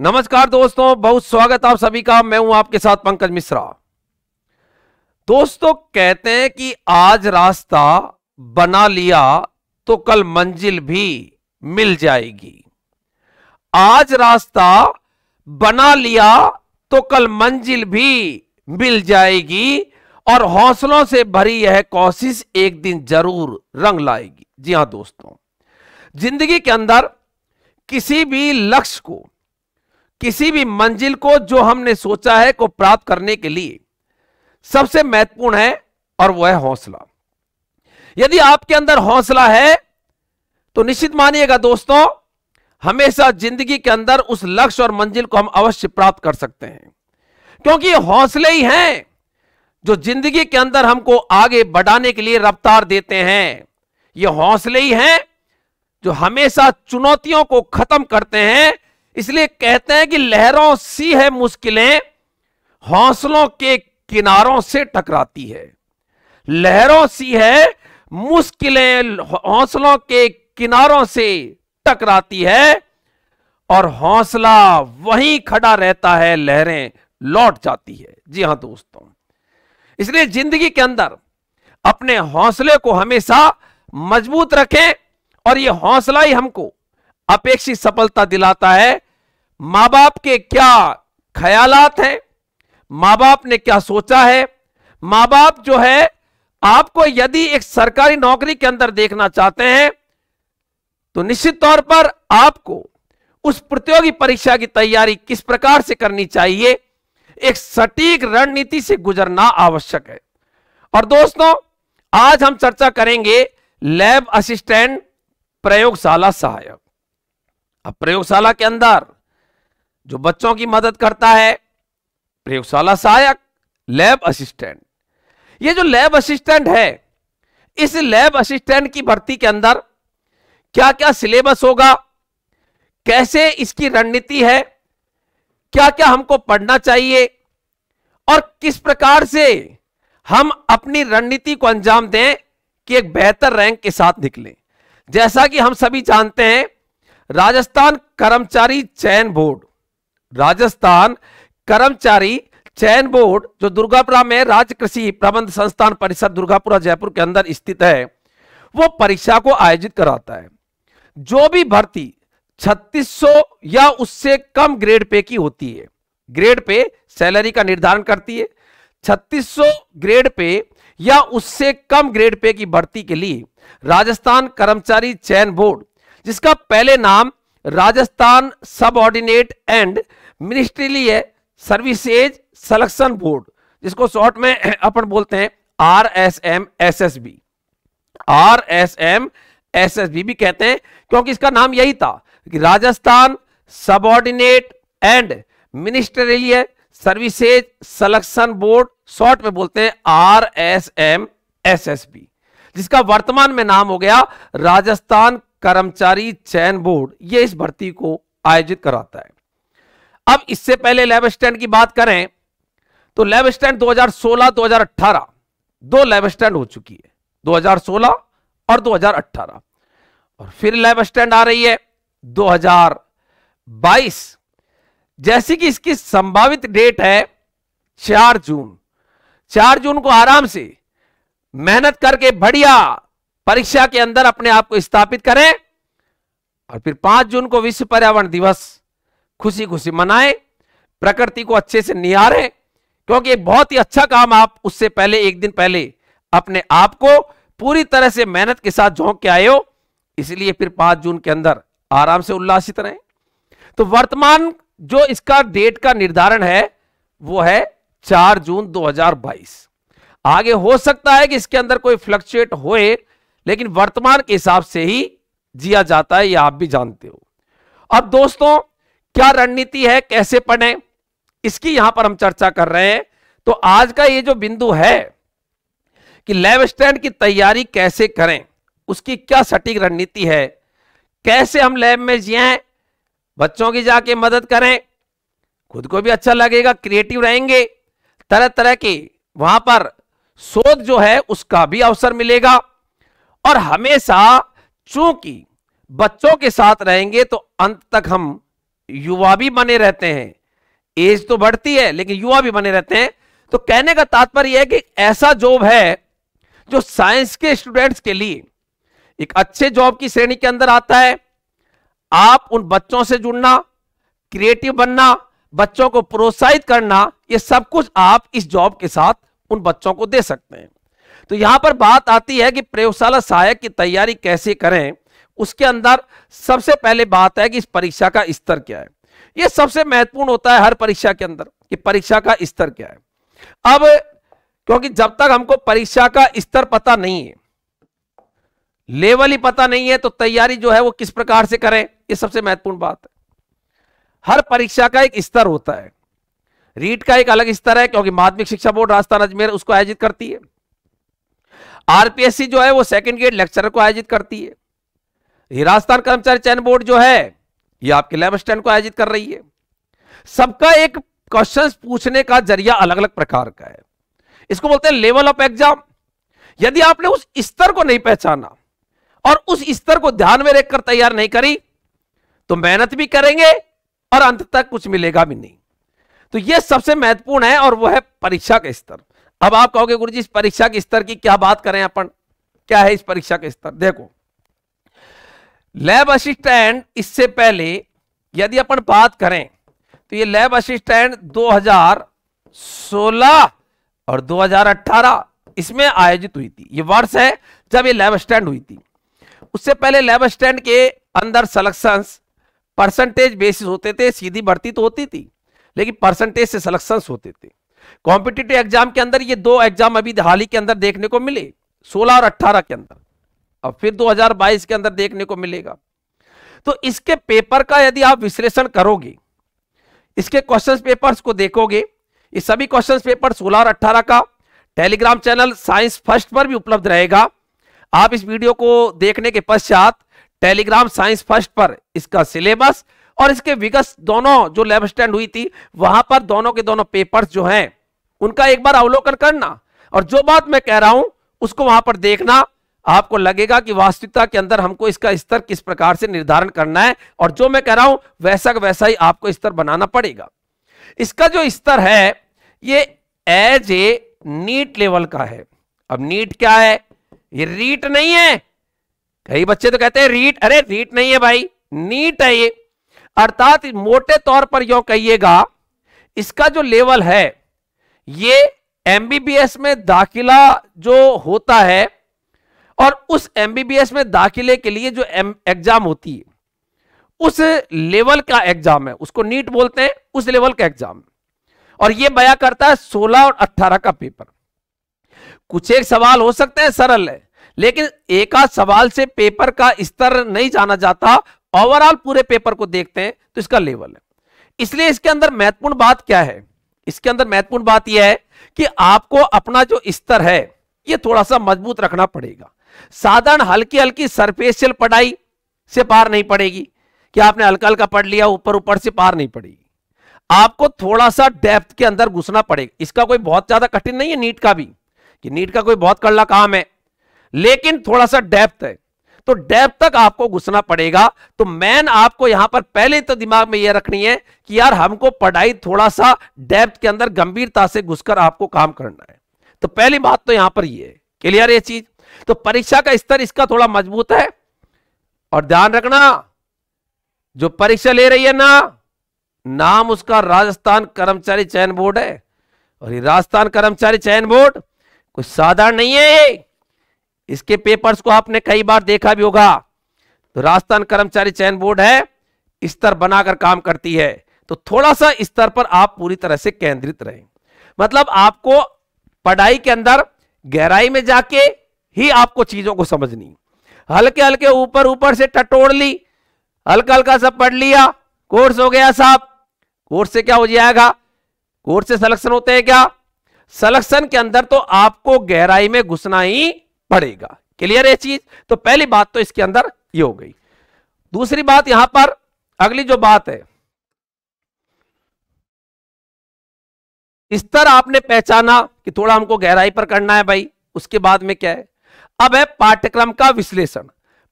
नमस्कार दोस्तों बहुत स्वागत आप सभी का मैं हूं आपके साथ पंकज मिश्रा दोस्तों कहते हैं कि आज रास्ता बना लिया तो कल मंजिल भी मिल जाएगी आज रास्ता बना लिया तो कल मंजिल भी मिल जाएगी और हौसलों से भरी यह कोशिश एक दिन जरूर रंग लाएगी जी हां दोस्तों जिंदगी के अंदर किसी भी लक्ष्य को किसी भी मंजिल को जो हमने सोचा है को प्राप्त करने के लिए सबसे महत्वपूर्ण है और वह है हौसला यदि आपके अंदर हौसला है तो निश्चित मानिएगा दोस्तों हमेशा जिंदगी के अंदर उस लक्ष्य और मंजिल को हम अवश्य प्राप्त कर सकते हैं क्योंकि हौसले ही हैं जो जिंदगी के अंदर हमको आगे बढ़ाने के लिए रफ्तार देते हैं ये हौसले ही हैं जो हमेशा चुनौतियों को खत्म करते हैं इसलिए कहते हैं कि लहरों सी है मुश्किलें हौसलों के किनारों से टकराती है लहरों सी है मुश्किलें हौसलों के किनारों से टकराती है और हौसला वहीं खड़ा रहता है लहरें लौट जाती है जी हां दोस्तों इसलिए जिंदगी के अंदर अपने हौसले को हमेशा मजबूत रखें और यह हौसला ही हमको अपेक्षित सफलता दिलाता है मां बाप के क्या ख्यालात हैं माँ बाप ने क्या सोचा है माँ बाप जो है आपको यदि एक सरकारी नौकरी के अंदर देखना चाहते हैं तो निश्चित तौर पर आपको उस प्रतियोगी परीक्षा की तैयारी किस प्रकार से करनी चाहिए एक सटीक रणनीति से गुजरना आवश्यक है और दोस्तों आज हम चर्चा करेंगे लैब असिस्टेंट प्रयोगशाला सहायक अब प्रयोगशाला के अंदर जो बच्चों की मदद करता है प्रयोगशाला सहायक लैब असिस्टेंट ये जो लैब असिस्टेंट है इस लैब असिस्टेंट की भर्ती के अंदर क्या क्या सिलेबस होगा कैसे इसकी रणनीति है क्या क्या हमको पढ़ना चाहिए और किस प्रकार से हम अपनी रणनीति को अंजाम दें कि एक बेहतर रैंक के साथ निकले जैसा कि हम सभी जानते हैं राजस्थान कर्मचारी चयन बोर्ड राजस्थान कर्मचारी चयन बोर्ड जो दुर्गापुरा में राज्य कृषि प्रबंध संस्थान परिषद दुर्गापुरा जयपुर के अंदर स्थित है वो परीक्षा को आयोजित कराता है जो भी भर्ती 3600 या उससे कम ग्रेड पे की होती है ग्रेड पे सैलरी का निर्धारण करती है 3600 ग्रेड पे या उससे कम ग्रेड पे की भर्ती के लिए राजस्थान कर्मचारी चयन बोर्ड जिसका पहले नाम राजस्थान सब एंड मिनिस्ट्रीली है सर्विसेज सलेक्शन बोर्ड जिसको शॉर्ट में अपन बोलते हैं R S M S S B R S M S S B भी कहते हैं क्योंकि इसका नाम यही था कि Rajasthan subordinate and ministerial services selection board short में बोलते हैं R S M S S B जिसका वर्तमान में नाम हो गया राजस्थान कर्मचारी चयन बोर्ड ये इस भर्ती को आयोजित कराता है अब इससे पहले लैब स्टैंड की बात करें तो लैब स्टैंड 2016-2018 दो लैब स्टैंड हो चुकी है 2016 और 2018 और फिर लैब स्टैंड आ रही है 2022 जैसी कि इसकी संभावित डेट है 4 जून 4 जून को आराम से मेहनत करके बढ़िया परीक्षा के अंदर अपने आप को स्थापित करें और फिर 5 जून को विश्व पर्यावरण दिवस खुशी खुशी मनाए प्रकृति को अच्छे से निहारे क्योंकि बहुत ही अच्छा काम आप उससे पहले एक दिन पहले अपने आप को पूरी तरह से मेहनत के साथ झोंक के आए हो इसलिए फिर पांच जून के अंदर आराम से उल्लासित रहें तो वर्तमान जो इसका डेट का निर्धारण है वो है चार जून 2022 आगे हो सकता है कि इसके अंदर कोई फ्लक्चुएट होए लेकिन वर्तमान के हिसाब से ही जिया जाता है यह आप भी जानते हो अब दोस्तों क्या रणनीति है कैसे पढ़े इसकी यहां पर हम चर्चा कर रहे हैं तो आज का ये जो बिंदु है कि लैब स्टैंड की तैयारी कैसे करें उसकी क्या सटीक रणनीति है कैसे हम लैब में जिए बच्चों की जाके मदद करें खुद को भी अच्छा लगेगा क्रिएटिव रहेंगे तरह तरह के वहां पर शोध जो है उसका भी अवसर मिलेगा और हमेशा चूंकि बच्चों के साथ रहेंगे तो अंत तक हम युवा भी बने रहते हैं एज तो बढ़ती है लेकिन युवा भी बने रहते हैं तो कहने का तात्पर्य है कि ऐसा जॉब है जो साइंस के स्टूडेंट्स के लिए एक अच्छे जॉब की श्रेणी के अंदर आता है आप उन बच्चों से जुड़ना क्रिएटिव बनना बच्चों को प्रोत्साहित करना ये सब कुछ आप इस जॉब के साथ उन बच्चों को दे सकते हैं तो यहां पर बात आती है कि प्रयोगशाला सहायक की तैयारी कैसे करें उसके अंदर सबसे पहले बात है कि इस परीक्षा का स्तर क्या है यह सबसे महत्वपूर्ण होता है हर परीक्षा के अंदर कि परीक्षा का स्तर क्या है अब क्योंकि जब तक हमको परीक्षा का स्तर पता नहीं है लेवल ही पता नहीं है तो तैयारी जो है वो किस प्रकार से करें ये सबसे महत्वपूर्ण बात है हर परीक्षा का एक स्तर होता है रीट का एक अलग स्तर है क्योंकि माध्यमिक शिक्षा बोर्ड राजस्थान अजमेर उसको आयोजित करती है आरपीएससी जो है वो सेकंड ग्रेड लेक्चरर को आयोजित करती है ये राजस्थान कर्मचारी चयन बोर्ड जो है ये आपके लेबर स्टैंड को आयोजित कर रही है सबका एक क्वेश्चन पूछने का जरिया अलग अलग प्रकार का है इसको बोलते हैं लेवल ऑफ एग्जाम यदि आपने उस स्तर को नहीं पहचाना और उस स्तर को ध्यान में रखकर तैयार नहीं करी तो मेहनत भी करेंगे और अंत तक कुछ मिलेगा भी नहीं तो यह सबसे महत्वपूर्ण है और वह है परीक्षा का स्तर अब आप कहोगे गुरुजी इस परीक्षा के स्तर की क्या बात करें अपन क्या है इस परीक्षा का स्तर देखो लैब असिस्टेंट इससे पहले यदि अपन बात करें तो ये लैब असिस्टेंट 2016 और 2018 इसमें आयोजित हुई थी ये वर्ष है जब ये लैब असिस्टेंट हुई थी उससे पहले लैब असिस्टेंट के अंदर सलेक्शन परसेंटेज बेसिस होते थे सीधी भर्ती तो होती थी लेकिन परसेंटेज से सलेक्शन होते थे कॉम्पिटेटिव एग्जाम के अंदर ये दो एग्जाम अभी हाल ही के अंदर देखने को मिले 16 और 18 के अंदर और फिर 2022 के अंदर देखने को मिलेगा तो इसके पेपर का यदि आप विश्लेषण करोगे इसके क्वेश्चंस पेपर्स को देखोगे ये सभी क्वेश्चंस पेपर 16 और अट्ठारह का टेलीग्राम चैनल साइंस फर्स्ट पर भी उपलब्ध रहेगा आप इस वीडियो को देखने के पश्चात टेलीग्राम साइंस फर्स्ट पर इसका सिलेबस और इसके विगत दोनों जो लैब स्टैंड हुई थी वहां पर दोनों के दोनों पेपर्स जो हैं उनका एक बार अवलोकन करना और जो बात मैं कह रहा हूं उसको वहां पर देखना आपको लगेगा कि वास्तविकता के अंदर हमको इसका स्तर किस प्रकार से निर्धारण करना है और जो मैं कह रहा हूं वैसा वैसा ही आपको स्तर बनाना पड़ेगा इसका जो स्तर है ये एज ए नीट लेवल का है अब नीट क्या है ये रीट नहीं है कई बच्चे तो कहते हैं रीट अरे रीट नहीं है भाई नीट है ये अर्थात मोटे तौर पर यो कहिएगा इसका जो लेवल है ये एमबीबीएस में दाखिला जो होता है और उस एमबीबीएस में दाखिले के लिए जो एग्जाम होती है उस लेवल का एग्जाम है उसको नीट बोलते हैं उस लेवल का एग्जाम और यह बया करता है 16 और 18 का पेपर कुछ एक सवाल हो सकते हैं सरल है लेकिन एकाध सवाल से पेपर का स्तर नहीं जाना जाता ओवरऑल पूरे पेपर को देखते हैं तो इसका लेवल है इसलिए इसके अंदर महत्वपूर्ण बात क्या है इसके अंदर महत्वपूर्ण बात यह है कि आपको अपना जो स्तर है यह थोड़ा सा मजबूत रखना पड़ेगा साधारण हल्की हल्की सरफेसियल पढ़ाई से पार नहीं पड़ेगी कि आपने हल्का हल्का पढ़ लिया ऊपर ऊपर से पार नहीं पड़ेगी आपको थोड़ा सा डेप्थ के अंदर घुसना पड़ेगा इसका कोई बहुत ज्यादा कठिन नहीं है नीट का भी कि नीट का कोई बहुत कड़ला काम है लेकिन थोड़ा सा डेप्थ है तो डेप्थ तक आपको घुसना पड़ेगा तो मैन आपको यहां पर पहले तो दिमाग में यह रखनी है कि यार हमको पढ़ाई थोड़ा सा डेप्थ के अंदर गंभीरता से घुसकर आपको काम करना है तो पहली बात तो यहां पर यह है क्लियर यह चीज तो परीक्षा का स्तर इसका थोड़ा मजबूत है और ध्यान रखना जो परीक्षा ले रही है ना नाम उसका राजस्थान कर्मचारी चयन बोर्ड है और ये राजस्थान कर्मचारी चयन बोर्ड कुछ साधारण नहीं है इसके पेपर्स को आपने कई बार देखा भी होगा तो राजस्थान कर्मचारी चयन बोर्ड है स्तर बनाकर काम करती है तो थोड़ा सा स्तर पर आप पूरी तरह से केंद्रित रहें मतलब आपको पढ़ाई के अंदर गहराई में जाके ही आपको चीजों को समझनी हल्के हल्के ऊपर ऊपर से टटोड़ ली हल्का हल्का सब पढ़ लिया कोर्स हो गया साहब कोर्स से क्या हो जाएगा कोर्स से सिलेक्शन होते हैं क्या सलेक्शन के अंदर तो आपको गहराई में घुसना ही पड़ेगा क्लियर है चीज तो पहली बात तो इसके अंदर ये हो गई दूसरी बात यहां पर अगली जो बात है स्तर आपने पहचाना कि थोड़ा हमको गहराई पर करना है भाई उसके बाद में क्या है अब है पाठ्यक्रम का विश्लेषण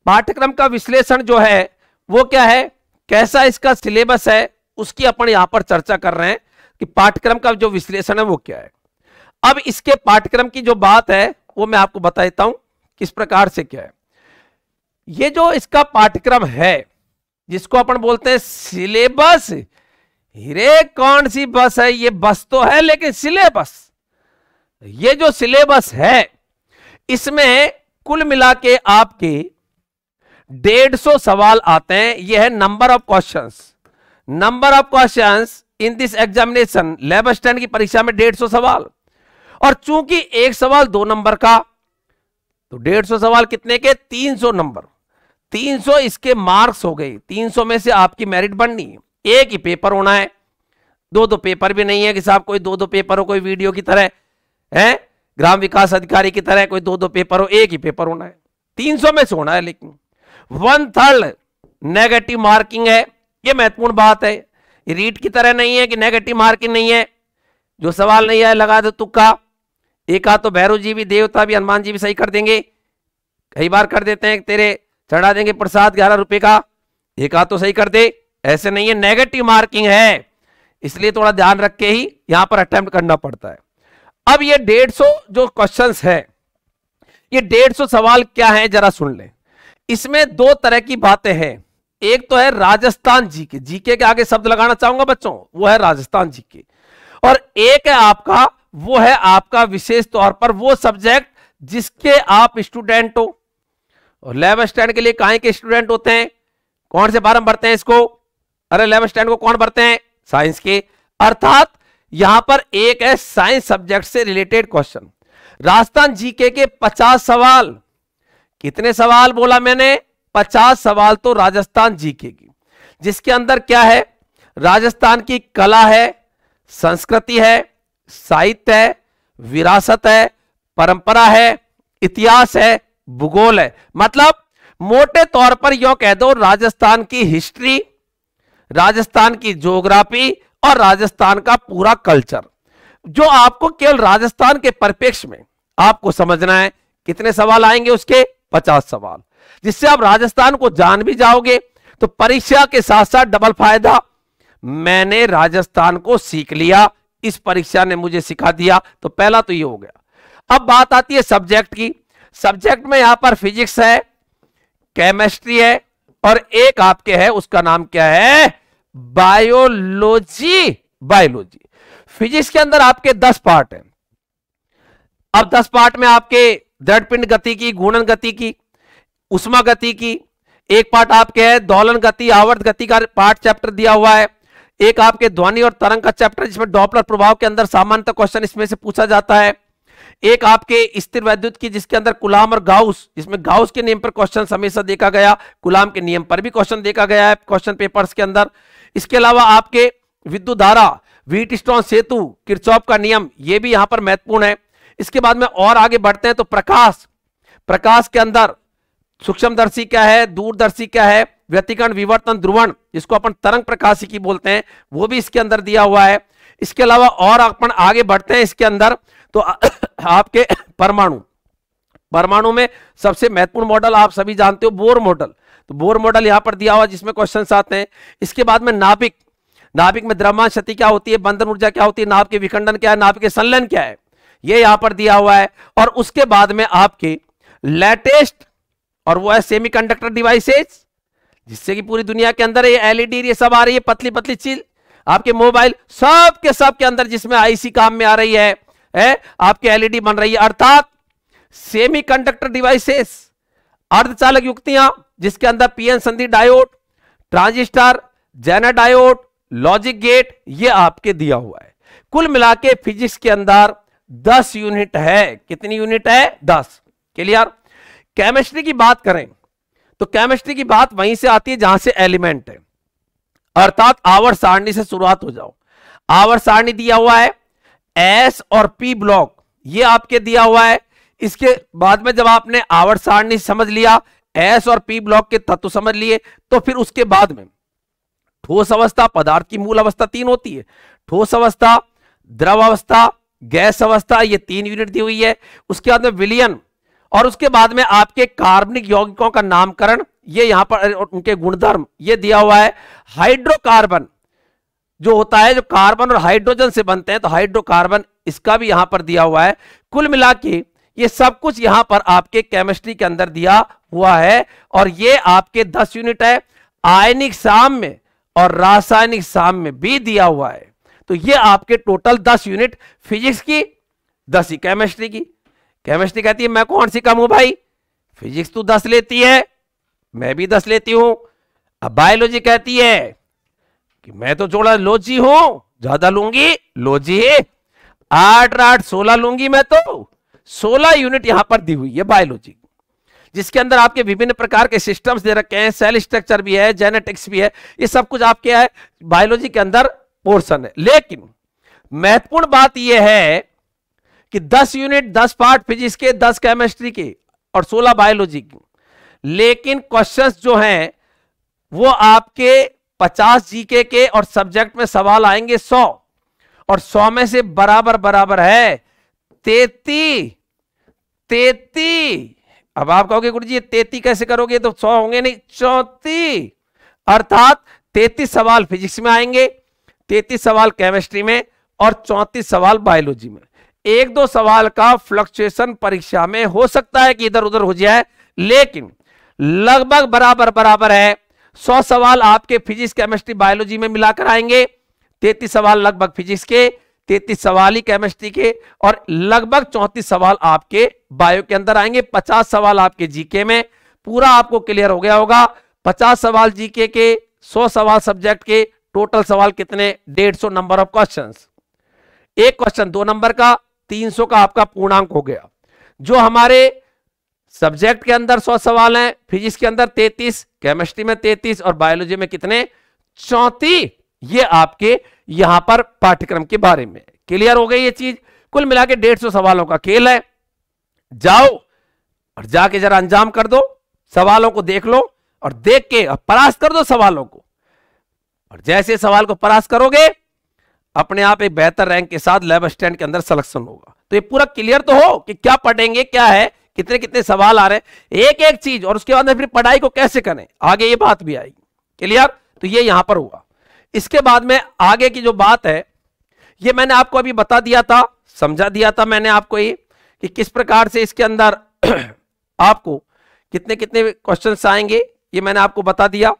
पाठ्यक्रम का विश्लेषण जो है वो क्या है कैसा इसका सिलेबस है उसकी अपन यहां पर चर्चा कर रहे हैं कि पाठ्यक्रम का जो विश्लेषण है वो क्या है अब इसके पाठ्यक्रम की जो बात है वो मैं आपको बता देता हूं किस प्रकार से क्या है ये जो इसका पाठ्यक्रम है जिसको अपन बोलते हैं सिलेबस हिरे कौन सी बस है ये बस तो है लेकिन सिलेबस ये जो सिलेबस है इसमें कुल मिला के आपके डेढ़ सौ सवाल आते हैं यह है number of questions number of questions in this examination lab assistant की परीक्षा में डेढ़ सौ सवाल और चूंकि एक सवाल दो नंबर का तो डेढ़ सौ सवाल कितने के तीन सौ नंबर तीन सौ इसके मार्क्स हो गए तीन सौ में से आपकी मेरिट बननी है एक ही पेपर होना है दो दो पेपर भी नहीं है कि साहब कोई दो दो पेपर हो कोई वीडियो की तरह है ग्राम विकास अधिकारी की तरह कोई दो दो पेपर हो एक ही पेपर होना है तीन सौ में से होना है लेकिन वन थर्ड नेगेटिव मार्किंग है ये महत्वपूर्ण बात है रीट की तरह नहीं है कि नेगेटिव मार्किंग नहीं है जो सवाल नहीं आया लगा दो तुक्का एक आ तो भैरव जी भी देवता भी हनुमान जी भी सही कर देंगे कई बार कर देते हैं तेरे चढ़ा देंगे प्रसाद ग्यारह रुपए का एक आ तो सही कर दे ऐसे नहीं है नेगेटिव मार्किंग है इसलिए थोड़ा ध्यान रख के ही यहां पर अटेम्प्ट करना पड़ता है अब ये डेढ़ सौ जो क्वेश्चंस है ये डेढ़ सौ सवाल क्या है जरा सुन ले इसमें दो तरह की बातें हैं एक तो है राजस्थान जीके जीके के आगे शब्द लगाना चाहूंगा बच्चों वो है राजस्थान जीके और एक है आपका वो है आपका विशेष तौर पर वो सब्जेक्ट जिसके आप स्टूडेंट हो और लेव स्टैंड के लिए कहा के स्टूडेंट होते हैं कौन से में भरते हैं इसको अरे लेव स्टैंड को कौन भरते हैं साइंस के अर्थात यहां पर एक है साइंस सब्जेक्ट से रिलेटेड क्वेश्चन राजस्थान जीके के पचास सवाल कितने सवाल बोला मैंने पचास सवाल तो राजस्थान जीके की जिसके अंदर क्या है राजस्थान की कला है संस्कृति है साहित्य है विरासत है परंपरा है इतिहास है भूगोल है मतलब मोटे तौर पर यो कह दो राजस्थान की हिस्ट्री राजस्थान की ज्योग्राफी और राजस्थान का पूरा कल्चर जो आपको केवल राजस्थान के परिपेक्ष में आपको समझना है कितने सवाल आएंगे उसके पचास सवाल जिससे आप राजस्थान को जान भी जाओगे तो परीक्षा के साथ साथ डबल फायदा मैंने राजस्थान को सीख लिया इस परीक्षा ने मुझे सिखा दिया तो पहला तो ये हो गया अब बात आती है सब्जेक्ट की सब्जेक्ट में यहां पर फिजिक्स है केमिस्ट्री है और एक आपके है उसका नाम क्या है बायोलॉजी बायोलॉजी फिजिक्स के अंदर आपके दस पार्ट हैं अब दस पार्ट में आपके पिंड गति की गुणन गति की उष्मा गति की एक पार्ट आपके है दोलन गति आवर्त गति का पार्ट चैप्टर दिया हुआ है एक आपके ध्वनि और तरंग का चैप्टर जिसमें डॉपलर प्रभाव के अंदर सामान्य क्वेश्चन इसमें से पूछा जाता है एक आपके स्थिर वैद्युत की जिसके अंदर कुलाम और गाउस जिसमें गाउस के नियम पर क्वेश्चन हमेशा देखा गया गुलाम के नियम पर भी क्वेश्चन देखा गया है क्वेश्चन पेपर्स के अंदर इसके अलावा आपके विद्युत धारा व्हीट स्टोन सेतु किरचौप का नियम यह भी यहां पर महत्वपूर्ण है इसके बाद में और आगे बढ़ते हैं तो प्रकाश प्रकाश के अंदर सूक्ष्मदर्शी क्या है दूरदर्शी क्या है व्यतिकरण विवर्तन ध्रुवण जिसको अपन तरंग की बोलते हैं वो भी इसके अंदर दिया हुआ है इसके अलावा और अपन आगे बढ़ते हैं इसके अंदर तो आपके परमाणु परमाणु में सबसे महत्वपूर्ण मॉडल आप सभी जानते हो बोर मॉडल तो बोर मॉडल यहां पर दिया हुआ जिसमें क्वेश्चन आते हैं इसके बाद में नाभिक नाभिक में द्रव्यमान क्षति क्या होती है बंधन ऊर्जा क्या होती है नाभ के विखंडन क्या है नाभ के संलयन क्या है ये यहां पर दिया हुआ है और उसके बाद में आपके लेटेस्ट और वो है सेमीकंडक्टर डिवाइसेज जिससे कि पूरी दुनिया के अंदर ये एलईडी e ये सब आ रही है पतली पतली चीज आपके मोबाइल सब के सब के अंदर जिसमें आईसी काम में आ रही है, ए? आपके एलईडी e बन रही है अर्थात सेमीकंडक्टर डिवाइसेस अर्धचालक युक्तियां जिसके अंदर पीएन संधि diode transistor zener diode logic gate ये आपके दिया हुआ है कुल मिला के फिजिक्स के अंदर 10 यूनिट है कितनी यूनिट है 10 क्लियर केमिस्ट्री की बात करें तो केमिस्ट्री की बात वहीं से आती है जहां से एलिमेंट है अर्थात आवर सारणी से शुरुआत हो जाओ आवर सारणी दिया हुआ है एस और पी ब्लॉक ये आपके दिया हुआ है इसके बाद में जब आपने आवर सारणी समझ लिया एस और पी ब्लॉक के तत्व समझ लिए तो फिर उसके बाद में ठोस अवस्था पदार्थ की मूल अवस्था तीन होती है ठोस अवस्था द्रव अवस्था गैस अवस्था ये तीन यूनिट दी हुई है उसके बाद में विलियन और उसके बाद में आपके कार्बनिक यौगिकों का नामकरण ये यहां पर उनके गुणधर्म ये दिया हुआ है हाइड्रोकार्बन जो होता है जो कार्बन और हाइड्रोजन से बनते हैं तो हाइड्रोकार्बन इसका भी यहां पर दिया हुआ है कुल मिला के ये सब कुछ यहां पर आपके केमिस्ट्री के अंदर दिया हुआ है और ये आपके दस यूनिट है आयनिक साम में और रासायनिक साम में भी दिया हुआ है तो ये आपके टोटल दस यूनिट फिजिक्स की दस ही केमिस्ट्री की केमिस्ट्री कहती है मैं कौन सी कम हूं भाई फिजिक्स तो दस लेती है मैं भी दस लेती हूं अब बायोलॉजी कहती है कि मैं तो थोड़ा लोजी हूं ज्यादा लूंगी लोजी आठ आठ सोलह लूंगी मैं तो 16 यूनिट यहां पर दी हुई है बायोलॉजी जिसके अंदर आपके विभिन्न प्रकार के सिस्टम्स दे रखे हैं सेल स्ट्रक्चर भी है जेनेटिक्स भी है ये सब कुछ आपके है बायोलॉजी के अंदर पोर्सन है लेकिन महत्वपूर्ण बात यह है कि 10 यूनिट 10 पार्ट फिजिक्स के 10 केमिस्ट्री के और 16 बायोलॉजी के लेकिन क्वेश्चंस जो हैं वो आपके 50 जीके के और सब्जेक्ट में सवाल आएंगे 100 और 100 में से बराबर बराबर है तेती तेती अब आप कहोगे गुरु जी तेती कैसे करोगे तो सौ होंगे नहीं चौती अर्थात तेतीस सवाल फिजिक्स में आएंगे तेतीस सवाल केमिस्ट्री में और चौंतीस सवाल बायोलॉजी में एक दो सवाल का फ्लक्चुएशन परीक्षा में हो सकता है कि इधर उधर हो जाए लेकिन लगभग बराबर बराबर है सौ सवाल आपके फिजिक्स केमिस्ट्री बायोलॉजी में मिलाकर आएंगे तेतीस सवाल लगभग फिजिक्स के तैतीस सवाल ही केमिस्ट्री के और लगभग चौंतीस सवाल आपके बायो के अंदर आएंगे पचास सवाल आपके जीके में पूरा आपको क्लियर हो गया होगा पचास सवाल जीके के सौ सवाल सब्जेक्ट के टोटल सवाल कितने डेढ़ सौ नंबर ऑफ क्वेश्चन एक क्वेश्चन दो नंबर का तीन सौ का आपका पूर्णांक हो गया जो हमारे सब्जेक्ट के अंदर सौ सवाल हैं फिजिक्स के अंदर तैतीस केमिस्ट्री में तैतीस और बायोलॉजी में कितने चौंतीस ये आपके यहां पर पाठ्यक्रम के बारे में क्लियर हो गई ये चीज कुल मिला के डेढ़ सौ सवालों का खेल है जाओ और जाके जरा अंजाम कर दो सवालों को देख लो और देख के और परास कर दो सवालों को और जैसे सवाल को परास करोगे अपने आप एक बेहतर रैंक के साथ लेब स्टैंड के अंदर सिलेक्शन होगा तो ये पूरा क्लियर तो हो कि क्या पढ़ेंगे क्या है कितने कितने सवाल आ रहे हैं एक एक चीज और उसके बाद फिर पढ़ाई को कैसे करें आगे ये बात भी आएगी क्लियर तो ये यहां पर हुआ इसके बाद में आगे की जो बात है ये मैंने आपको अभी बता दिया था समझा दिया था मैंने आपको ये कि किस प्रकार से इसके अंदर आपको कितने कितने क्वेश्चन आएंगे ये मैंने आपको बता दिया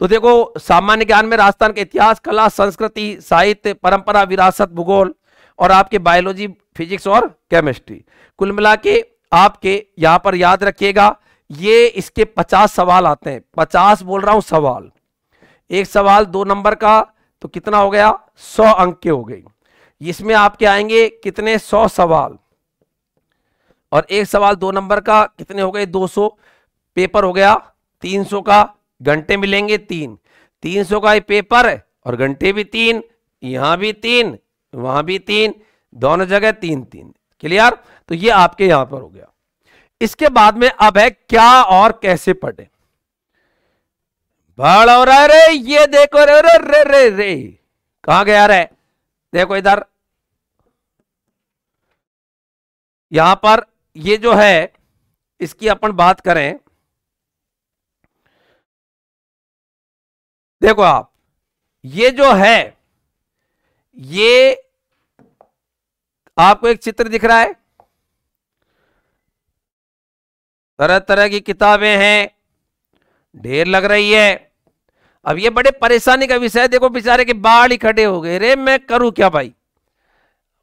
तो देखो सामान्य ज्ञान में राजस्थान के इतिहास कला संस्कृति साहित्य परंपरा विरासत भूगोल और आपके बायोलॉजी फिजिक्स और केमिस्ट्री कुल मिला के आपके यहां पर याद रखिएगा ये इसके पचास सवाल आते हैं पचास बोल रहा हूं सवाल एक सवाल दो नंबर का तो कितना हो गया सौ अंक के हो गई इसमें आपके आएंगे कितने सौ सवाल और एक सवाल दो नंबर का कितने हो गए दो सौ पेपर हो गया तीन सौ का घंटे मिलेंगे तीन तीन सौ का ये पेपर और घंटे भी तीन यहां भी तीन वहां भी तीन दोनों जगह तीन तीन क्लियर तो ये आपके यहां पर हो गया इसके बाद में अब है क्या और कैसे पढ़े भाड़ हो रहा है रे ये देखो रे रे रे रे रे कहा गया रे देखो इधर यहां पर ये जो है इसकी अपन बात करें देखो आप ये जो है ये आपको एक चित्र दिख रहा है तरह तरह की किताबें हैं ढेर लग रही है अब ये बड़े परेशानी का विषय देखो बेचारे के बाढ़ ही खड़े हो गए रे मैं करूं क्या भाई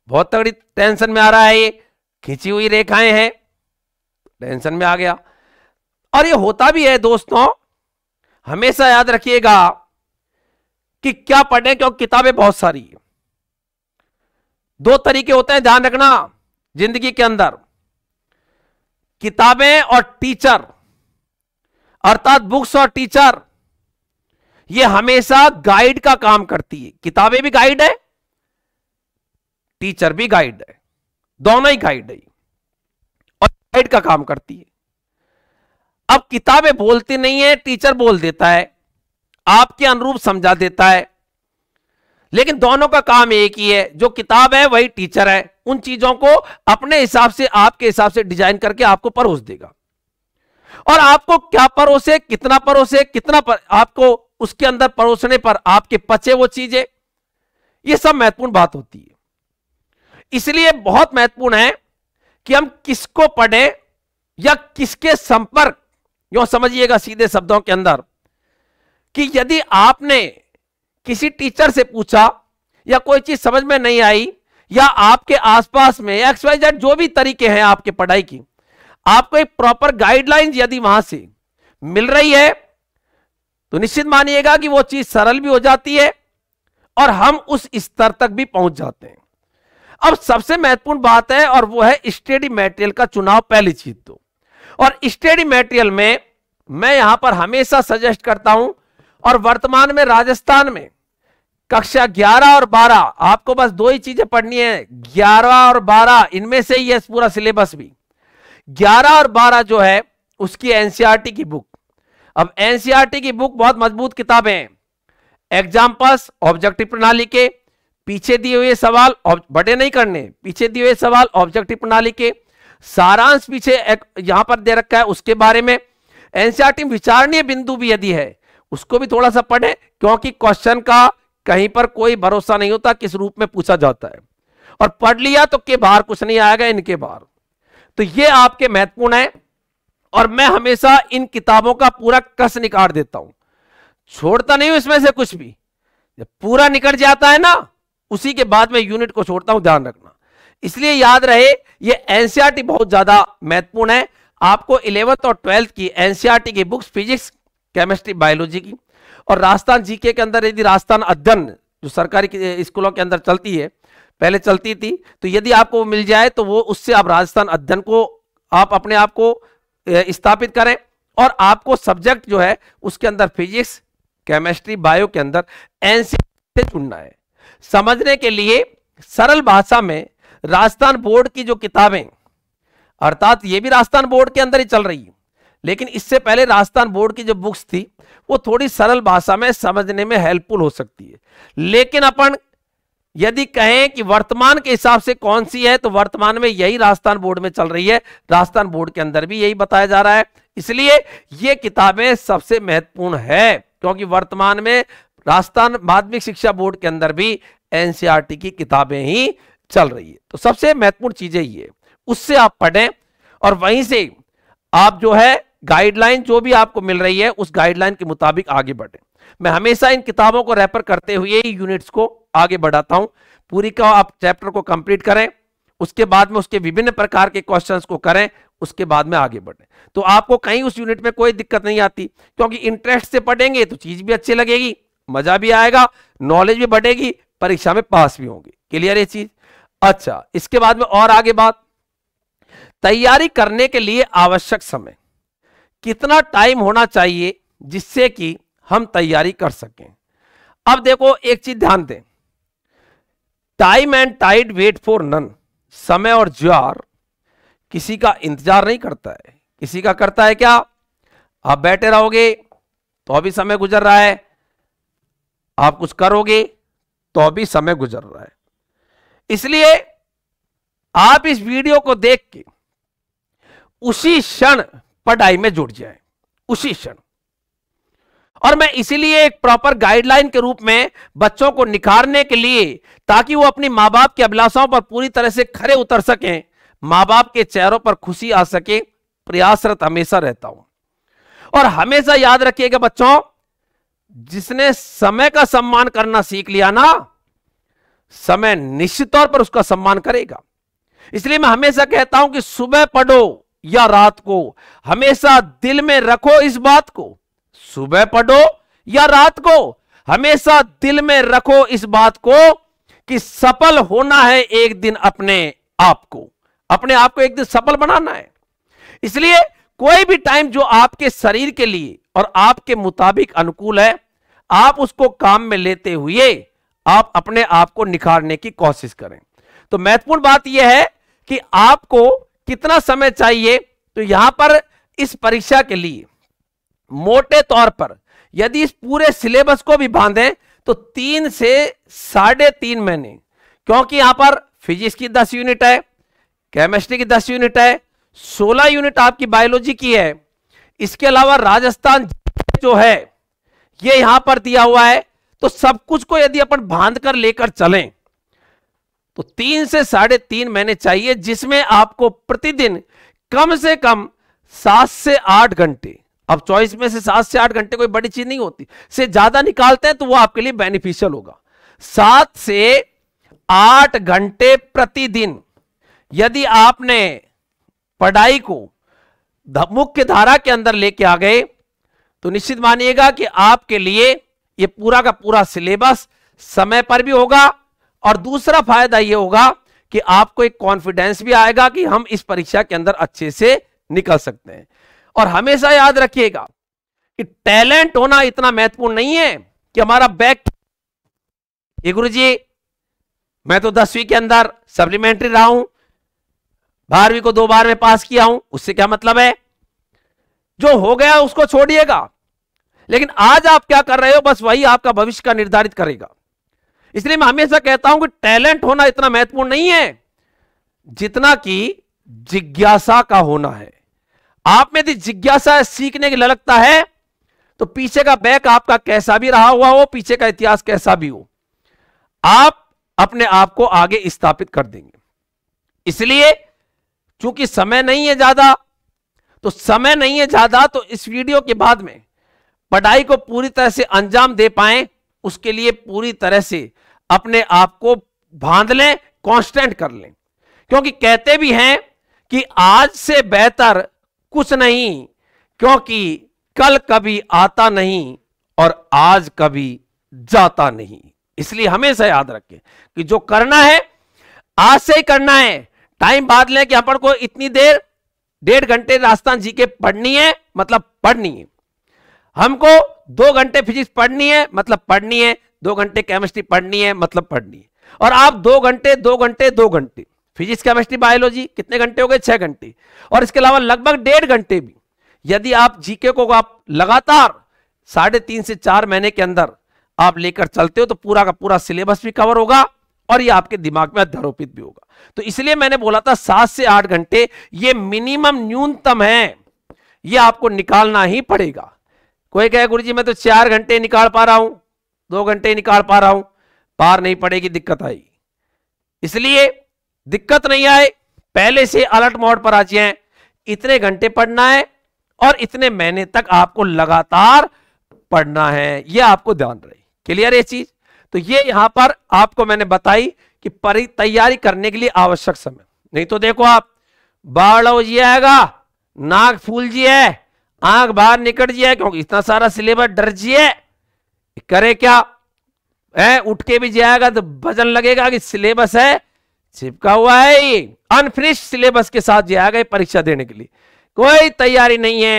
बहुत तगड़ी टेंशन में आ रहा है ये खींची हुई रेखाएं हैं टेंशन में आ गया और ये होता भी है दोस्तों हमेशा याद रखिएगा कि क्या पढ़े क्योंकि किताबें बहुत सारी है दो तरीके होते हैं ध्यान रखना जिंदगी के अंदर किताबें और टीचर अर्थात बुक्स और टीचर ये हमेशा गाइड का काम करती है किताबें भी गाइड है टीचर भी गाइड है दोनों ही गाइड है और गाइड का काम करती है अब किताबें बोलती नहीं है टीचर बोल देता है आपके अनुरूप समझा देता है लेकिन दोनों का काम एक ही है जो किताब है वही टीचर है उन चीजों को अपने हिसाब से आपके हिसाब से डिजाइन करके आपको परोस देगा और आपको क्या परोसे कितना परोसे कितना पर, आपको उसके अंदर परोसने पर आपके पचे वो चीजें ये सब महत्वपूर्ण बात होती है इसलिए बहुत महत्वपूर्ण है कि हम किसको पढ़े या किसके संपर्क यो समझिएगा सीधे शब्दों के अंदर कि यदि आपने किसी टीचर से पूछा या कोई चीज समझ में नहीं आई या आपके आसपास में एक्स वाई जेड जो भी तरीके हैं आपके पढ़ाई की आपको एक प्रॉपर गाइडलाइन यदि वहां से मिल रही है तो निश्चित मानिएगा कि वो चीज सरल भी हो जाती है और हम उस स्तर तक भी पहुंच जाते हैं अब सबसे महत्वपूर्ण बात है और वो है स्टडी मेटेरियल का चुनाव पहली चीज तो और स्टडी मेटेरियल में मैं यहां पर हमेशा सजेस्ट करता हूं और वर्तमान में राजस्थान में कक्षा 11 और 12 आपको बस दो ही चीजें पढ़नी है 11 और 12 इनमें से ही है पूरा सिलेबस भी 11 और 12 जो है उसकी एनसीआरटी e की बुक अब एनसीआरटी e की बुक बहुत मजबूत किताब है एग्जाम्पल्स ऑब्जेक्टिव प्रणाली के पीछे दिए हुए सवाल बड़े नहीं करने पीछे दिए हुए सवाल ऑब्जेक्टिव प्रणाली के सारांश पीछे यहां पर दे रखा है उसके बारे में एनसीआरटी e में विचारणीय बिंदु भी यदि है उसको भी थोड़ा सा पढ़े क्योंकि क्वेश्चन का कहीं पर कोई भरोसा नहीं होता किस रूप में पूछा जाता है और पढ़ लिया तो के बाहर कुछ नहीं आएगा इनके बाहर तो ये आपके महत्वपूर्ण है और मैं हमेशा इन किताबों का पूरा कस निकाल देता हूं छोड़ता नहीं हूं इसमें से कुछ भी जब पूरा निकल जाता है ना उसी के बाद में यूनिट को छोड़ता हूं ध्यान रखना इसलिए याद रहे ये एनसीआरटी बहुत ज्यादा महत्वपूर्ण है आपको इलेवंथ और ट्वेल्थ की एनसीआरटी की बुक्स फिजिक्स केमिस्ट्री बायोलॉजी की और राजस्थान जीके के अंदर यदि राजस्थान अध्ययन जो सरकारी स्कूलों के अंदर चलती है पहले चलती थी तो यदि आपको मिल जाए तो वो उससे आप राजस्थान अध्ययन को आप अपने आप को स्थापित करें और आपको सब्जेक्ट जो है उसके अंदर फिजिक्स केमिस्ट्री बायो के अंदर एनसीआरटी से चुनना है समझने के लिए सरल भाषा में राजस्थान बोर्ड की जो किताबें अर्थात ये भी राजस्थान बोर्ड के अंदर ही चल रही है लेकिन इससे पहले राजस्थान बोर्ड की जो बुक्स थी वो थोड़ी सरल भाषा में समझने में हेल्पफुल हो सकती है लेकिन अपन यदि कहें कि वर्तमान के हिसाब से कौन सी है तो वर्तमान में यही राजस्थान बोर्ड में चल रही है राजस्थान बोर्ड के अंदर भी यही बताया जा रहा है इसलिए ये किताबें सबसे महत्वपूर्ण है क्योंकि वर्तमान में राजस्थान माध्यमिक शिक्षा बोर्ड के अंदर भी एनसीईआरटी की किताबें ही चल रही है तो सबसे महत्वपूर्ण चीजें ये उससे आप पढ़ें और वहीं से आप जो है गाइडलाइन जो भी आपको मिल रही है उस गाइडलाइन के मुताबिक आगे बढ़ें मैं हमेशा इन किताबों को रेफर करते हुए ही यूनिट्स को आगे बढ़ाता हूं पूरी का आप चैप्टर को कंप्लीट करें उसके बाद में उसके विभिन्न प्रकार के क्वेश्चंस को करें उसके बाद में आगे बढ़े तो आपको कहीं उस यूनिट में कोई दिक्कत नहीं आती क्योंकि इंटरेस्ट से पढ़ेंगे तो चीज भी अच्छी लगेगी मजा भी आएगा नॉलेज भी बढ़ेगी परीक्षा में पास भी होंगे क्लियर ये चीज अच्छा इसके बाद में और आगे बात तैयारी करने के लिए आवश्यक समय कितना टाइम होना चाहिए जिससे कि हम तैयारी कर सकें अब देखो एक चीज ध्यान दें time and tide wait for none समय और ज्वार किसी का इंतजार नहीं करता है किसी का करता है क्या आप बैठे रहोगे तो अभी समय गुजर रहा है आप कुछ करोगे तो अभी समय गुजर रहा है इसलिए आप इस वीडियो को देख के उसी क्षण पढ़ाई में जुड़ जाए उसी क्षण और मैं इसीलिए एक प्रॉपर गाइडलाइन के रूप में बच्चों को निखारने के लिए ताकि वो अपनी माँ बाप की अभिलाषाओं पर पूरी तरह से खरे उतर सकें माँ बाप के चेहरों पर खुशी आ सके प्रयासरत हमेशा रहता हूं और हमेशा याद रखिएगा बच्चों जिसने समय का सम्मान करना सीख लिया ना समय निश्चित तौर पर उसका सम्मान करेगा इसलिए मैं हमेशा कहता हूं कि सुबह पढ़ो या रात को हमेशा दिल में रखो इस बात को सुबह पढ़ो या रात को हमेशा दिल में रखो इस बात को कि सफल होना है एक दिन अपने आप को अपने आप को एक दिन सफल बनाना है इसलिए कोई भी टाइम जो आपके शरीर के लिए और आपके मुताबिक अनुकूल है आप उसको काम में लेते हुए आप अपने आप को निखारने की कोशिश करें तो महत्वपूर्ण बात यह है कि आपको कितना समय चाहिए तो यहां पर इस परीक्षा के लिए मोटे तौर पर यदि इस पूरे सिलेबस को भी बांधे तो तीन से साढ़े तीन महीने क्योंकि यहां पर फिजिक्स की दस यूनिट है केमिस्ट्री की दस यूनिट है सोलह यूनिट आपकी बायोलॉजी की है इसके अलावा राजस्थान जो है ये यहां पर दिया हुआ है तो सब कुछ को यदि अपन बांध कर लेकर चलें तो तीन से साढ़े तीन महीने चाहिए जिसमें आपको प्रतिदिन कम से कम सात से आठ घंटे अब चॉइस में से सात से आठ घंटे कोई बड़ी चीज नहीं होती से ज्यादा निकालते हैं तो वो आपके लिए बेनिफिशियल होगा सात से आठ घंटे प्रतिदिन यदि आपने पढ़ाई को मुख्य धारा के अंदर लेके आ गए तो निश्चित मानिएगा कि आपके लिए ये पूरा का पूरा सिलेबस समय पर भी होगा और दूसरा फायदा ये होगा कि आपको एक कॉन्फिडेंस भी आएगा कि हम इस परीक्षा के अंदर अच्छे से निकल सकते हैं और हमेशा याद रखिएगा कि टैलेंट होना इतना महत्वपूर्ण नहीं है कि हमारा बैक ये गुरु जी मैं तो दसवीं के अंदर सप्लीमेंट्री रहा हूं बारहवीं को दो बार में पास किया हूं उससे क्या मतलब है जो हो गया उसको छोड़िएगा लेकिन आज आप क्या कर रहे हो बस वही आपका भविष्य का निर्धारित करेगा इसलिए मैं हमेशा कहता हूं कि टैलेंट होना इतना महत्वपूर्ण नहीं है जितना कि जिज्ञासा का होना है आप में यदि जिज्ञासा सीखने की ललकता है तो पीछे का बैक आपका कैसा भी रहा हुआ हो पीछे का इतिहास कैसा भी हो आप अपने आप को आगे स्थापित कर देंगे इसलिए चूंकि समय नहीं है ज्यादा तो समय नहीं है ज्यादा तो इस वीडियो के बाद में पढ़ाई को पूरी तरह से अंजाम दे पाए उसके लिए पूरी तरह से अपने आप को बांध लें कॉन्स्टेंट कर लें क्योंकि कहते भी हैं कि आज से बेहतर कुछ नहीं क्योंकि कल कभी आता नहीं और आज कभी जाता नहीं इसलिए हमेशा याद रखें कि जो करना है आज से ही करना है टाइम बाद लें कि अपन को इतनी देर डेढ़ घंटे राजस्थान जी के पढ़नी है मतलब पढ़नी है हमको दो घंटे फिजिक्स पढ़नी है मतलब पढ़नी है दो घंटे केमिस्ट्री पढ़नी है मतलब पढ़नी है और आप दो घंटे दो घंटे दो घंटे फिजिक्स केमिस्ट्री बायोलॉजी कितने घंटे हो गए छह घंटे और इसके अलावा लगभग डेढ़ घंटे भी यदि आप जीके को आप लगातार साढ़े तीन से चार महीने के अंदर आप लेकर चलते हो तो पूरा का पूरा सिलेबस भी कवर होगा और ये आपके दिमाग में अध्यारोपित भी होगा तो इसलिए मैंने बोला था सात से आठ घंटे ये मिनिमम न्यूनतम है ये आपको निकालना ही पड़ेगा कोई कहे गुरु जी मैं तो चार घंटे निकाल पा रहा हूं दो घंटे निकाल पा रहा हूं पार नहीं पड़ेगी दिक्कत आएगी इसलिए दिक्कत नहीं आए पहले से अलर्ट मोड पर आ जाए इतने घंटे पढ़ना है और इतने महीने तक आपको लगातार पढ़ना है यह आपको ध्यान रहे क्लियर ये चीज तो ये यहां पर आपको मैंने बताई कि तैयारी करने के लिए आवश्यक समय नहीं तो देखो आप बाढ़ जी आएगा नाक फूल जी है आंख बाहर निकट जी है क्योंकि इतना सारा सिलेबस डर जी है करे क्या है उठ के भी जाएगा तो वजन लगेगा कि सिलेबस है चिपका हुआ है ये अनफिनिश्ड सिलेबस के साथ ये आ गए परीक्षा देने के लिए कोई तैयारी नहीं है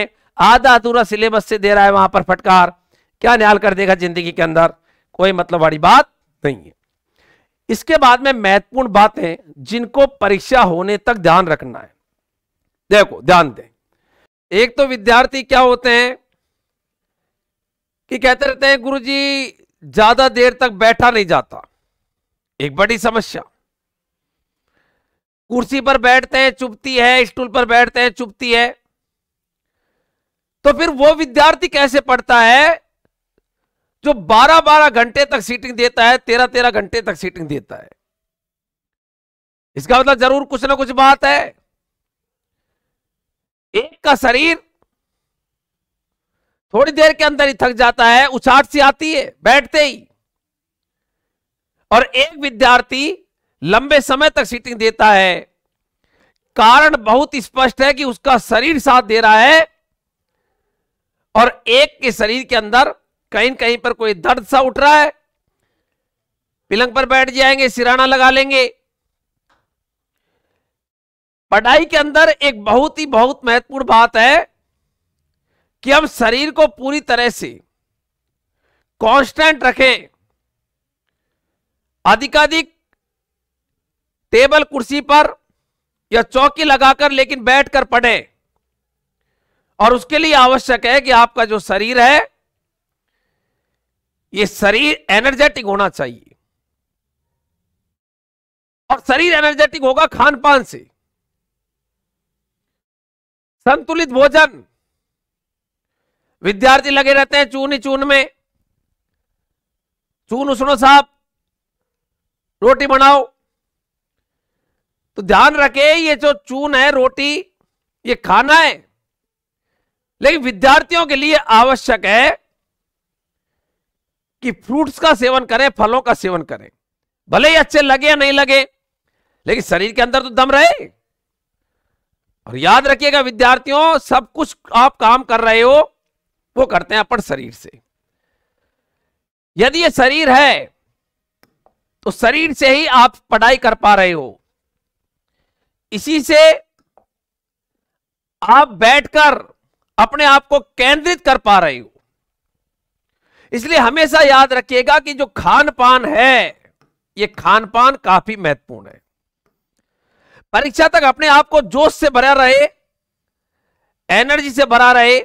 आधा अधूरा सिलेबस से दे रहा है वहां पर फटकार क्या न्याल कर देगा जिंदगी के अंदर कोई मतलब वाली बात नहीं है इसके बाद में महत्वपूर्ण बातें जिनको परीक्षा होने तक ध्यान रखना है देखो ध्यान दें एक तो विद्यार्थी क्या होते हैं कि कहते रहते हैं गुरुजी ज्यादा देर तक बैठा नहीं जाता एक बड़ी समस्या कुर्सी पर बैठते हैं चुपती है स्टूल पर बैठते हैं चुपती है तो फिर वो विद्यार्थी कैसे पढ़ता है जो 12-12 घंटे तक सीटिंग देता है 13-13 घंटे तक सीटिंग देता है इसका मतलब जरूर कुछ ना कुछ बात है एक का शरीर थोड़ी देर के अंदर ही थक जाता है उछाट सी आती है बैठते ही और एक विद्यार्थी लंबे समय तक सीटिंग देता है कारण बहुत स्पष्ट है कि उसका शरीर साथ दे रहा है और एक के शरीर के अंदर कहीं कहीं पर कोई दर्द सा उठ रहा है पिलंग पर बैठ जाएंगे सिराना लगा लेंगे पढ़ाई के अंदर एक बहुत ही बहुत महत्वपूर्ण बात है कि हम शरीर को पूरी तरह से कांस्टेंट रखें अधिकाधिक टेबल कुर्सी पर या चौकी लगाकर लेकिन बैठकर पढ़े और उसके लिए आवश्यक है कि आपका जो शरीर है ये शरीर एनर्जेटिक होना चाहिए और शरीर एनर्जेटिक होगा खान पान से संतुलित भोजन विद्यार्थी लगे रहते हैं चून ही चून में चून उसनो साहब रोटी बनाओ तो ध्यान रखे ये जो चून है रोटी ये खाना है लेकिन विद्यार्थियों के लिए आवश्यक है कि फ्रूट्स का सेवन करें फलों का सेवन करें भले ही अच्छे लगे या नहीं लगे लेकिन शरीर के अंदर तो दम रहे और याद रखिएगा विद्यार्थियों सब कुछ आप काम कर रहे हो वो करते हैं अपन शरीर से यदि ये शरीर है तो शरीर से ही आप पढ़ाई कर पा रहे हो इसी से आप बैठकर अपने आप को केंद्रित कर पा रहे हो इसलिए हमेशा याद रखिएगा कि जो खान पान है ये खान पान काफी महत्वपूर्ण है परीक्षा तक अपने आप को जोश से भरा रहे एनर्जी से भरा रहे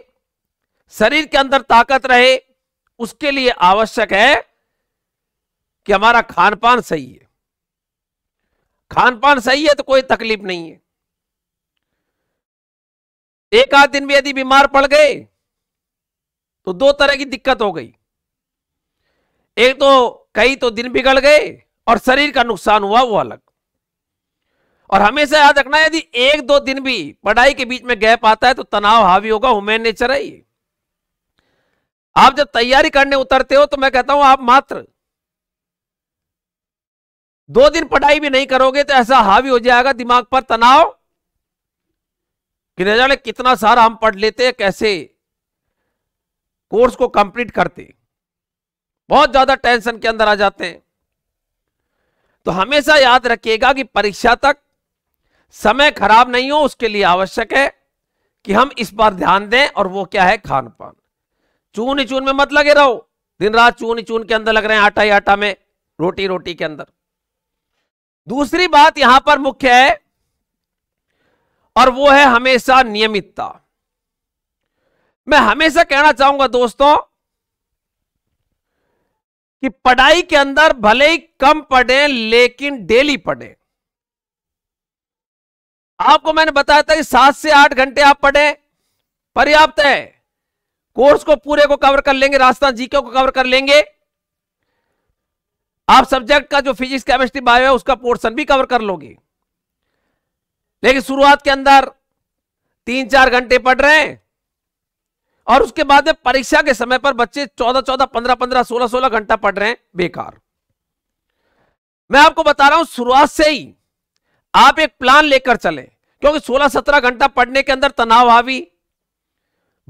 शरीर के अंदर ताकत रहे उसके लिए आवश्यक है कि हमारा खान पान सही है खान पान सही है तो कोई तकलीफ नहीं है एक आध दिन भी यदि बीमार पड़ गए तो दो तरह की दिक्कत हो गई एक तो कई तो दिन बिगड़ गए और शरीर का नुकसान हुआ वो अलग और हमेशा याद रखना यदि एक दो दिन भी पढ़ाई के बीच में गैप आता है तो तनाव हावी होगा हुमेन नेचर है आप जब तैयारी करने उतरते हो तो मैं कहता हूं आप मात्र दो दिन पढ़ाई भी नहीं करोगे तो ऐसा हावी हो जाएगा दिमाग पर तनाव कि नजर जाने कितना सारा हम पढ़ लेते कैसे कोर्स को कंप्लीट करते बहुत ज्यादा टेंशन के अंदर आ जाते हैं तो हमेशा याद रखिएगा कि परीक्षा तक समय खराब नहीं हो उसके लिए आवश्यक है कि हम इस पर ध्यान दें और वो क्या है खान पान चून चून में मत लगे रहो दिन रात चून चून के अंदर लग रहे हैं आटा ही आटा में रोटी रोटी के अंदर दूसरी बात यहां पर मुख्य है और वो है हमेशा नियमितता मैं हमेशा कहना चाहूंगा दोस्तों कि पढ़ाई के अंदर भले ही कम पढ़े लेकिन डेली पढ़े आपको मैंने बताया था कि सात से आठ घंटे आप पढ़े पर्याप्त है कोर्स को पूरे को कवर कर लेंगे राजस्थान जीके को कवर कर लेंगे आप सब्जेक्ट का जो फिजिक्स केमिस्ट्री बायो है उसका पोर्शन भी कवर कर लोगे लेकिन शुरुआत के अंदर तीन चार घंटे पढ़ रहे हैं और उसके बाद में परीक्षा के समय पर बच्चे चौदह चौदह पंद्रह पंद्रह सोलह सोलह घंटा पढ़ रहे हैं बेकार मैं आपको बता रहा हूं शुरुआत से ही आप एक प्लान लेकर चले क्योंकि सोलह सत्रह घंटा पढ़ने के अंदर तनाव हावी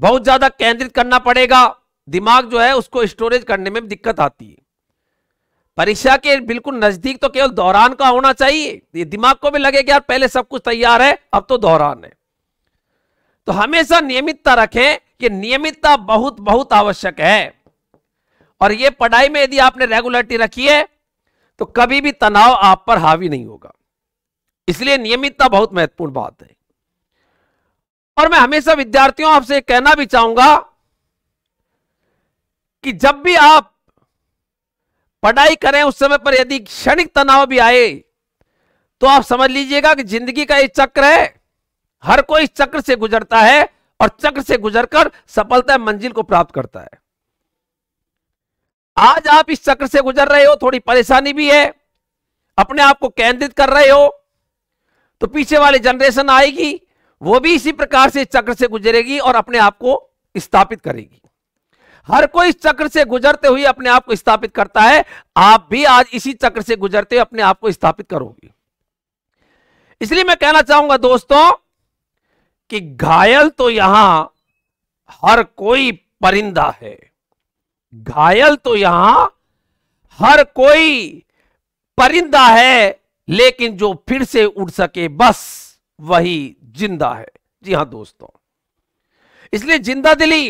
बहुत ज्यादा केंद्रित करना पड़ेगा दिमाग जो है उसको स्टोरेज करने में दिक्कत आती है परीक्षा के बिल्कुल नजदीक तो केवल दौरान का होना चाहिए ये दिमाग को भी लगे कि यार पहले सब कुछ तैयार है अब तो दौरान है तो हमेशा नियमितता रखें कि नियमितता बहुत बहुत आवश्यक है और ये पढ़ाई में यदि आपने रेगुलरिटी रखी है तो कभी भी तनाव आप पर हावी नहीं होगा इसलिए नियमितता बहुत महत्वपूर्ण बात है और मैं हमेशा विद्यार्थियों आपसे कहना भी चाहूंगा कि जब भी आप पढ़ाई करें उस समय पर यदि क्षणिक तनाव भी आए तो आप समझ लीजिएगा कि जिंदगी का एक चक्र है हर कोई चक्र से गुजरता है और चक्र से गुजरकर सफलता मंजिल को प्राप्त करता है आज आप इस चक्र से गुजर रहे हो थोड़ी परेशानी भी है अपने आप को केंद्रित कर रहे हो तो पीछे वाली जनरेशन आएगी वो भी इसी प्रकार से चक्र से गुजरेगी और अपने आप को स्थापित करेगी हर कोई इस चक्र से गुजरते हुए अपने आप को स्थापित करता है आप भी आज इसी चक्र से गुजरते हुए अपने आप को स्थापित करोगे इसलिए मैं कहना चाहूंगा दोस्तों कि घायल तो यहां हर कोई परिंदा है घायल तो यहां हर कोई परिंदा है लेकिन जो फिर से उड़ सके बस वही जिंदा है जी हां दोस्तों इसलिए जिंदा दिली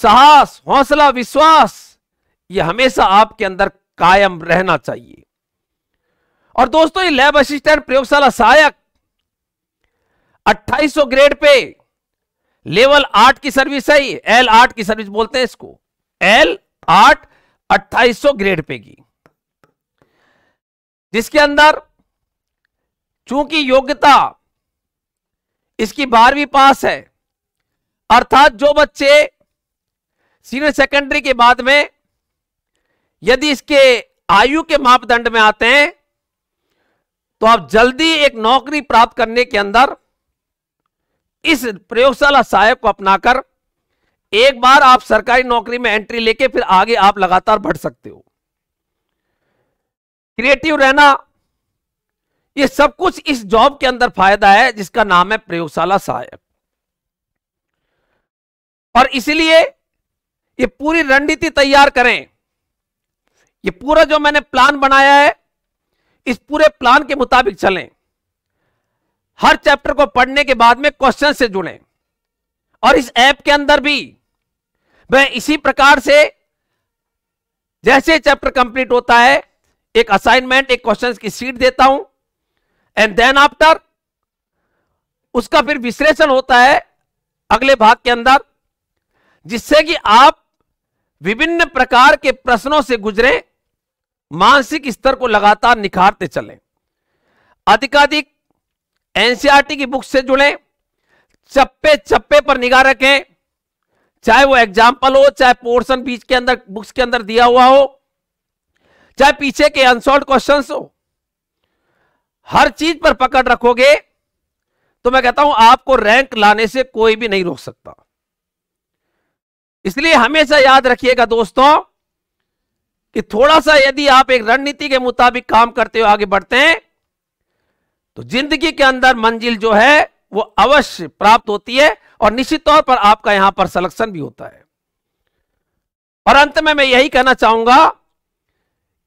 साहस हौसला विश्वास ये हमेशा आपके अंदर कायम रहना चाहिए और दोस्तों ये लैब असिस्टेंट प्रयोगशाला सहायक 2800 ग्रेड पे लेवल आठ की सर्विस है एल आठ की सर्विस बोलते हैं इसको एल आठ अट्ठाईस ग्रेड पे की जिसके अंदर चूंकि योग्यता इसकी बारहवीं पास है अर्थात जो बच्चे सीनियर सेकेंडरी के बाद में यदि इसके आयु के मापदंड में आते हैं तो आप जल्दी एक नौकरी प्राप्त करने के अंदर इस प्रयोगशाला सहायक को अपनाकर एक बार आप सरकारी नौकरी में एंट्री लेके फिर आगे आप लगातार बढ़ सकते हो क्रिएटिव रहना ये सब कुछ इस जॉब के अंदर फायदा है जिसका नाम है प्रयोगशाला सहायक और इसलिए ये पूरी रणनीति तैयार करें ये पूरा जो मैंने प्लान बनाया है इस पूरे प्लान के मुताबिक चलें हर चैप्टर को पढ़ने के बाद में क्वेश्चन से जुड़ें और इस ऐप के अंदर भी मैं इसी प्रकार से जैसे चैप्टर कंप्लीट होता है एक असाइनमेंट एक क्वेश्चन की सीट देता हूं एंड देन आफ्टर उसका फिर विश्लेषण होता है अगले भाग के अंदर जिससे कि आप विभिन्न प्रकार के प्रश्नों से गुजरे मानसिक स्तर को लगातार निखारते चले अधिकाधिक एनसीआरटी e की बुक से जुड़े चप्पे चप्पे पर निगाह रखें चाहे वो एग्जाम्पल हो चाहे पोर्शन बीच के अंदर बुक्स के अंदर दिया हुआ हो चाहे पीछे के अनसोल्व क्वेश्चंस हो हर चीज पर पकड़ रखोगे तो मैं कहता हूं आपको रैंक लाने से कोई भी नहीं रोक सकता इसलिए हमेशा याद रखिएगा दोस्तों कि थोड़ा सा यदि आप एक रणनीति के मुताबिक काम करते हो आगे बढ़ते हैं तो जिंदगी के अंदर मंजिल जो है वो अवश्य प्राप्त होती है और निश्चित तौर पर आपका यहां पर सिलेक्शन भी होता है और अंत में मैं यही कहना चाहूंगा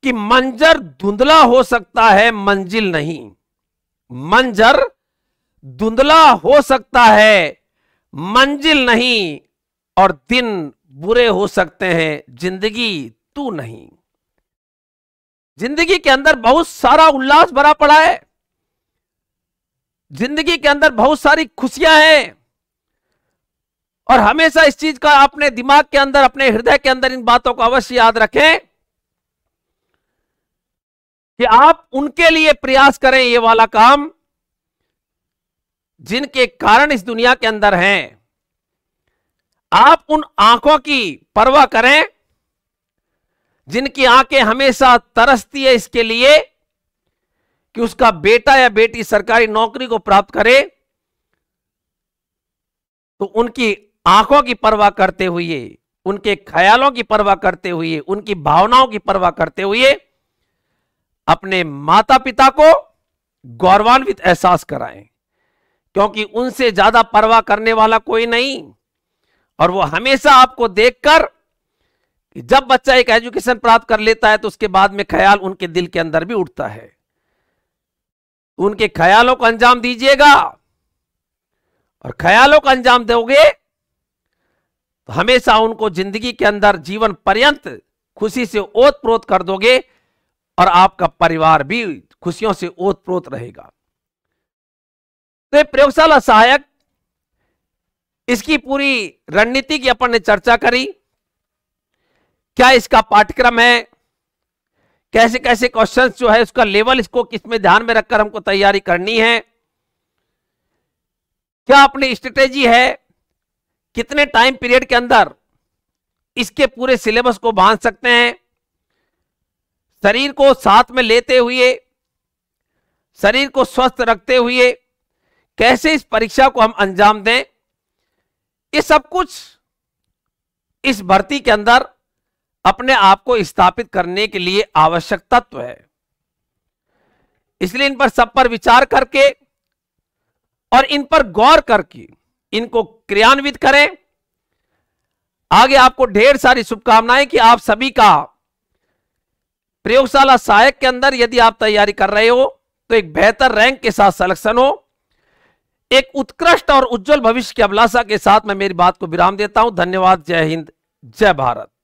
कि मंजर धुंधला हो सकता है मंजिल नहीं मंजर धुंधला हो सकता है मंजिल नहीं और दिन बुरे हो सकते हैं जिंदगी तू नहीं जिंदगी के अंदर बहुत सारा उल्लास भरा पड़ा है जिंदगी के अंदर बहुत सारी खुशियां हैं और हमेशा इस चीज का अपने दिमाग के अंदर अपने हृदय के अंदर इन बातों को अवश्य याद रखें कि आप उनके लिए प्रयास करें ये वाला काम जिनके कारण इस दुनिया के अंदर हैं आप उन आंखों की परवाह करें जिनकी आंखें हमेशा तरसती है इसके लिए कि उसका बेटा या बेटी सरकारी नौकरी को प्राप्त करे तो उनकी आंखों की परवाह करते हुए उनके ख्यालों की परवाह करते हुए उनकी भावनाओं की परवाह करते हुए अपने माता पिता को गौरवान्वित एहसास कराएं क्योंकि उनसे ज्यादा परवाह करने वाला कोई नहीं और वो हमेशा आपको देखकर जब बच्चा एक एजुकेशन प्राप्त कर लेता है तो उसके बाद में ख्याल उनके दिल के अंदर भी उठता है तो उनके ख्यालों को अंजाम दीजिएगा और ख्यालों को अंजाम दोगे तो हमेशा उनको जिंदगी के अंदर जीवन पर्यंत खुशी से ओत प्रोत कर दोगे और आपका परिवार भी खुशियों से ओत प्रोत रहेगा तो प्रयोगशाला सहायक इसकी पूरी रणनीति की अपन ने चर्चा करी क्या इसका पाठ्यक्रम है कैसे कैसे क्वेश्चंस जो है उसका लेवल इसको किसमें ध्यान में रखकर हमको तैयारी करनी है क्या अपनी स्ट्रेटेजी है कितने टाइम पीरियड के अंदर इसके पूरे सिलेबस को बांध सकते हैं शरीर को साथ में लेते हुए शरीर को स्वस्थ रखते हुए कैसे इस परीक्षा को हम अंजाम दें ये सब कुछ इस भर्ती के अंदर अपने आप को स्थापित करने के लिए आवश्यक तत्व है इसलिए इन पर सब पर विचार करके और इन पर गौर करके इनको क्रियान्वित करें आगे आपको ढेर सारी शुभकामनाएं कि आप सभी का प्रयोगशाला सहायक के अंदर यदि आप तैयारी कर रहे हो तो एक बेहतर रैंक के साथ सिलेक्शन हो एक उत्कृष्ट और उज्जवल भविष्य की अभिलाषा के साथ मैं मेरी बात को विराम देता हूं धन्यवाद जय हिंद जय भारत